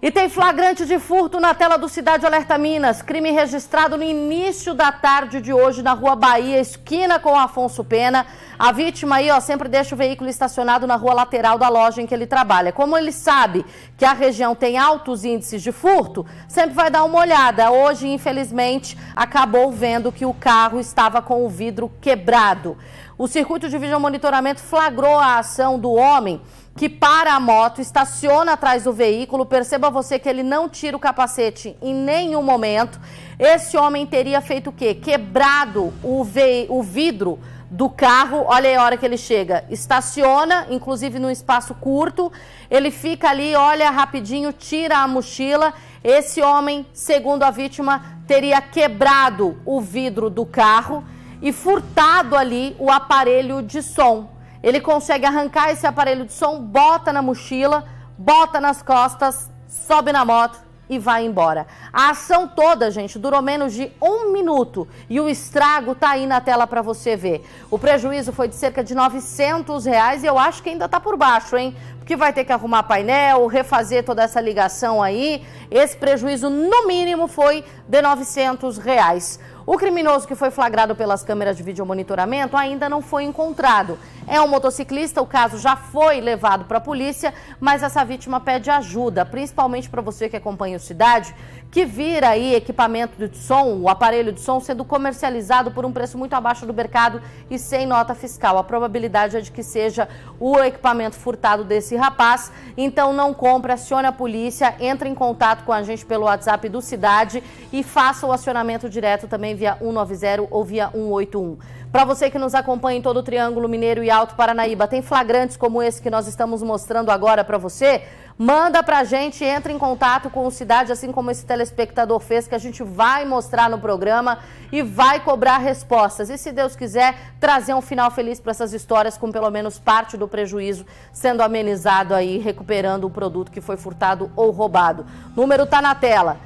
E tem flagrante de furto na tela do Cidade Alerta Minas. Crime registrado no início da tarde de hoje na Rua Bahia, esquina com Afonso Pena. A vítima aí, ó, sempre deixa o veículo estacionado na rua lateral da loja em que ele trabalha. Como ele sabe que a região tem altos índices de furto, sempre vai dar uma olhada. Hoje, infelizmente, acabou vendo que o carro estava com o vidro quebrado. O circuito de monitoramento flagrou a ação do homem que para a moto, estaciona atrás do veículo. Perceba você que ele não tira o capacete em nenhum momento. Esse homem teria feito o quê? Quebrado o, ve o vidro do carro. Olha aí a hora que ele chega. Estaciona, inclusive num espaço curto. Ele fica ali, olha rapidinho, tira a mochila. Esse homem, segundo a vítima, teria quebrado o vidro do carro e furtado ali o aparelho de som. Ele consegue arrancar esse aparelho de som, bota na mochila, bota nas costas, sobe na moto e vai embora. A ação toda, gente, durou menos de um minuto e o estrago tá aí na tela para você ver. O prejuízo foi de cerca de 900 reais e eu acho que ainda tá por baixo, hein? que vai ter que arrumar painel, refazer toda essa ligação aí. Esse prejuízo, no mínimo, foi de 900 reais. O criminoso que foi flagrado pelas câmeras de videomonitoramento ainda não foi encontrado. É um motociclista, o caso já foi levado para a polícia, mas essa vítima pede ajuda, principalmente para você que acompanha o Cidade, que vira aí equipamento de som, o aparelho de som sendo comercializado por um preço muito abaixo do mercado e sem nota fiscal. A probabilidade é de que seja o equipamento furtado desse rapaz. Então não compra, acione a polícia, entre em contato com a gente pelo WhatsApp do Cidade e faça o acionamento direto também via 190 ou via 181. Para você que nos acompanha em todo o Triângulo Mineiro e Alto Paranaíba, tem flagrantes como esse que nós estamos mostrando agora para você. Manda pra gente, entra em contato com o Cidade, assim como esse telespectador fez, que a gente vai mostrar no programa e vai cobrar respostas. E se Deus quiser, trazer um final feliz para essas histórias, com pelo menos parte do prejuízo sendo amenizado aí, recuperando o produto que foi furtado ou roubado. O número tá na tela.